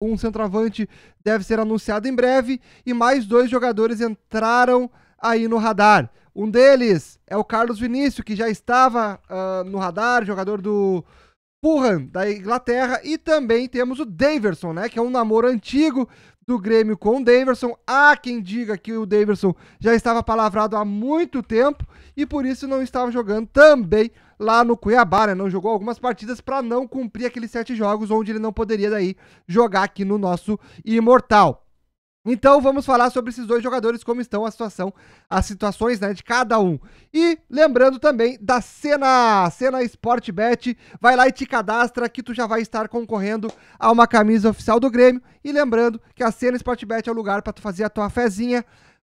um centroavante deve ser anunciado em breve e mais dois jogadores entraram aí no radar. Um deles é o Carlos Vinícius, que já estava uh, no radar, jogador do Fulham, da Inglaterra, e também temos o Daverson, né, que é um namoro antigo do Grêmio com o Daverson. Há quem diga que o Daverson já estava palavrado há muito tempo e por isso não estava jogando também lá no Cuiabá, né? Não jogou algumas partidas para não cumprir aqueles sete jogos onde ele não poderia daí jogar aqui no nosso Imortal. Então vamos falar sobre esses dois jogadores, como estão a situação, as situações né, de cada um. E lembrando também da Cena, Cena Sportbet, vai lá e te cadastra que tu já vai estar concorrendo a uma camisa oficial do Grêmio. E lembrando que a Cena Sportbet é o lugar para tu fazer a tua fezinha,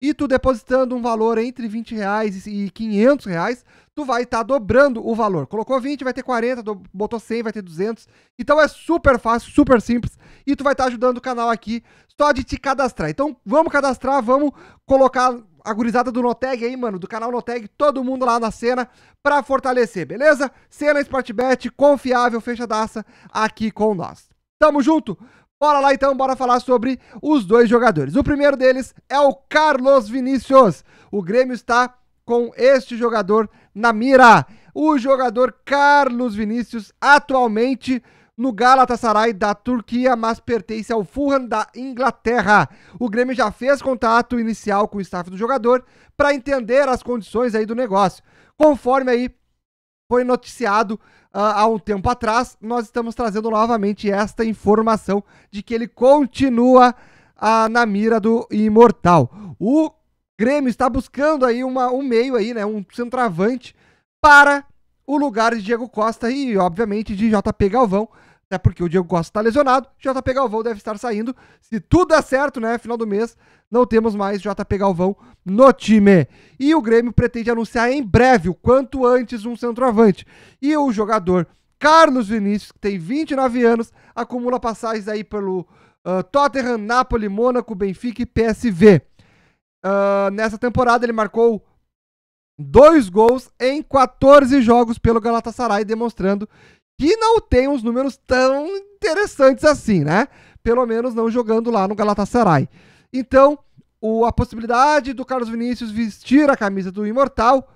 e tu depositando um valor entre 20 reais e 500 reais, tu vai estar tá dobrando o valor. Colocou 20, vai ter 40, botou 100, vai ter 200. Então é super fácil, super simples e tu vai estar tá ajudando o canal aqui só de te cadastrar. Então vamos cadastrar, vamos colocar a gurizada do Noteg aí, mano, do canal Noteg, todo mundo lá na cena para fortalecer, beleza? Cena Sportbet, confiável, fechadaça aqui com nós. Tamo junto? Bora lá então, bora falar sobre os dois jogadores. O primeiro deles é o Carlos Vinícius. O Grêmio está com este jogador na mira. O jogador Carlos Vinícius atualmente no Galatasaray da Turquia, mas pertence ao Fulham da Inglaterra. O Grêmio já fez contato inicial com o staff do jogador para entender as condições aí do negócio. Conforme aí foi noticiado uh, há um tempo atrás, nós estamos trazendo novamente esta informação de que ele continua uh, na mira do imortal. O Grêmio está buscando aí uma, um meio aí, né, um centroavante para o lugar de Diego Costa e, obviamente, de JP Galvão, até porque o Diego Costa está lesionado, JP Galvão deve estar saindo. Se tudo der certo, né? Final do mês, não temos mais JP Galvão no time. E o Grêmio pretende anunciar em breve, o quanto antes, um centroavante. E o jogador Carlos Vinícius, que tem 29 anos, acumula passagens aí pelo uh, Tottenham, Napoli, Mônaco, Benfica e PSV. Uh, ah, nessa temporada ele marcou dois gols em 14 jogos pelo Galatasaray, demonstrando que não tem uns números tão interessantes assim, né? Pelo menos não jogando lá no Galatasaray. Então, o, a possibilidade do Carlos Vinícius vestir a camisa do Imortal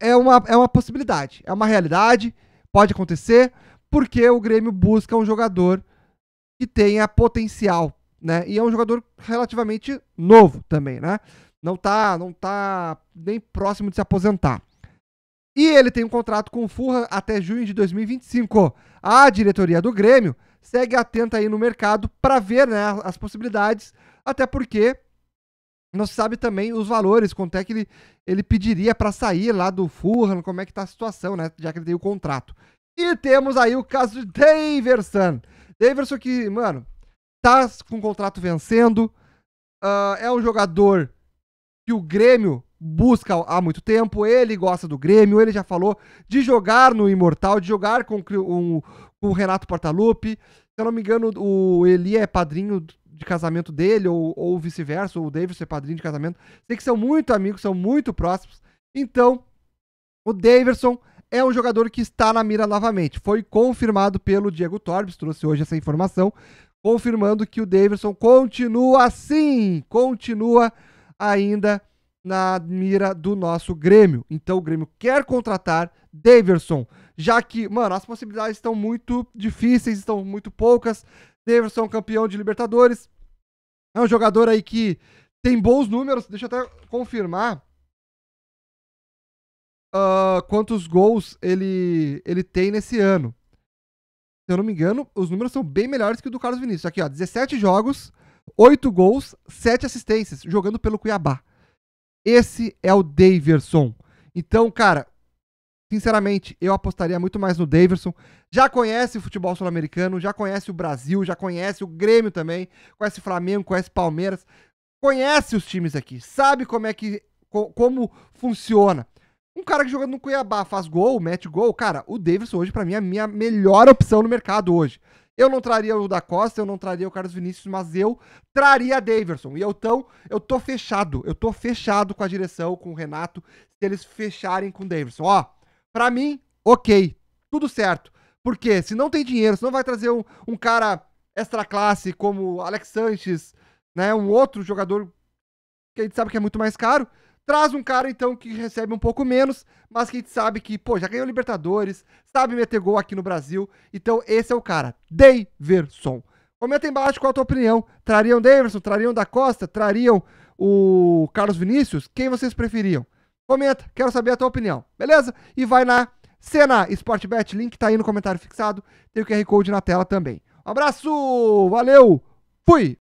é uma, é uma possibilidade, é uma realidade, pode acontecer, porque o Grêmio busca um jogador que tenha potencial, né? E é um jogador relativamente novo também, né? Não tá, não tá nem próximo de se aposentar. E ele tem um contrato com o Furra até junho de 2025. A diretoria do Grêmio segue atenta aí no mercado para ver né, as possibilidades, até porque não se sabe também os valores, quanto é que ele, ele pediria para sair lá do Fulham, como é que tá a situação, né? Já que ele tem o contrato. E temos aí o caso de Daverson. Daverson que, mano, tá com o contrato vencendo, uh, é um jogador que o Grêmio busca há muito tempo, ele gosta do Grêmio, ele já falou de jogar no Imortal, de jogar com, um, com o Renato Portaluppi. Se eu não me engano, o Eli é padrinho de casamento dele, ou, ou vice-versa, ou o Davidson é padrinho de casamento. Sei que são muito amigos, são muito próximos. Então, o Davidson é um jogador que está na mira novamente. Foi confirmado pelo Diego Torbes, trouxe hoje essa informação, confirmando que o Davidson continua assim, continua ainda na mira do nosso Grêmio. Então o Grêmio quer contratar Daverson, já que, mano, as possibilidades estão muito difíceis, estão muito poucas. Daverson é campeão de Libertadores. É um jogador aí que tem bons números, deixa eu até confirmar. Uh, quantos gols ele, ele tem nesse ano. Se eu não me engano, os números são bem melhores que o do Carlos Vinícius. Aqui, ó, 17 jogos, 8 gols, 7 assistências, jogando pelo Cuiabá. Esse é o Daverson. Então, cara, sinceramente, eu apostaria muito mais no Daverson. Já conhece o futebol sul-americano, já conhece o Brasil, já conhece o Grêmio também, conhece Flamengo, conhece Palmeiras, conhece os times aqui, sabe como é que como funciona. Um cara que joga no Cuiabá faz gol, mete gol, cara, o Davidson hoje para mim é a minha melhor opção no mercado hoje. Eu não traria o da Costa, eu não traria o Carlos Vinícius, mas eu traria a Daverson. E eu, tão, eu tô fechado, eu tô fechado com a direção, com o Renato, se eles fecharem com o Daverson. Ó, pra mim, ok, tudo certo. Porque se não tem dinheiro, se não vai trazer um, um cara extra classe como Alex Sanches, né, um outro jogador que a gente sabe que é muito mais caro, Traz um cara, então, que recebe um pouco menos, mas que a gente sabe que, pô, já ganhou Libertadores, sabe meter gol aqui no Brasil. Então, esse é o cara, Daverson. Comenta embaixo qual a tua opinião. Trariam Daverson? Trariam da Costa? Trariam o Carlos Vinícius? Quem vocês preferiam? Comenta, quero saber a tua opinião, beleza? E vai na Cena Sportbet, link tá aí no comentário fixado, tem o QR Code na tela também. Um abraço, valeu, fui!